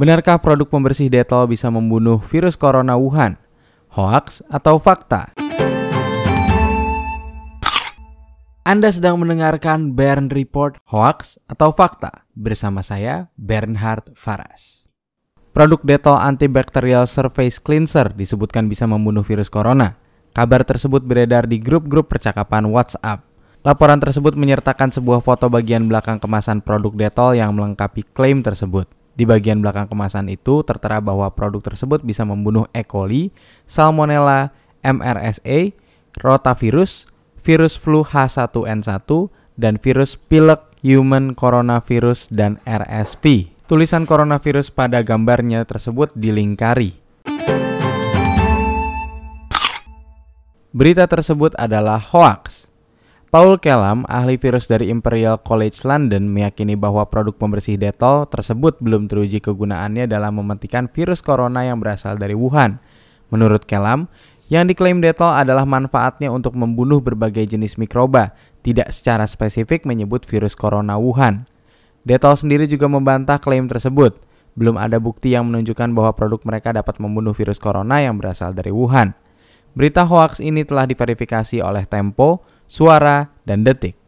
Benarkah produk pembersih Dettol bisa membunuh virus corona Wuhan? Hoax atau fakta? Anda sedang mendengarkan Bern Report Hoax atau Fakta bersama saya Bernhard Faras. Produk Dettol Antibacterial Surface Cleanser disebutkan bisa membunuh virus corona. Kabar tersebut beredar di grup-grup percakapan WhatsApp. Laporan tersebut menyertakan sebuah foto bagian belakang kemasan produk Dettol yang melengkapi klaim tersebut. Di bagian belakang kemasan itu tertera bahwa produk tersebut bisa membunuh E. coli, Salmonella, MRSA, rotavirus, virus flu H1N1, dan virus pilek human coronavirus dan RSV. Tulisan coronavirus pada gambarnya tersebut dilingkari. Berita tersebut adalah hoax. Paul Kellam, ahli virus dari Imperial College London, meyakini bahwa produk pembersih Detol tersebut belum teruji kegunaannya dalam mematikan virus corona yang berasal dari Wuhan. Menurut Kellam, yang diklaim Detol adalah manfaatnya untuk membunuh berbagai jenis mikroba, tidak secara spesifik menyebut virus corona Wuhan. Detol sendiri juga membantah klaim tersebut. Belum ada bukti yang menunjukkan bahwa produk mereka dapat membunuh virus corona yang berasal dari Wuhan. Berita hoaks ini telah diverifikasi oleh Tempo, Suara, dan detik.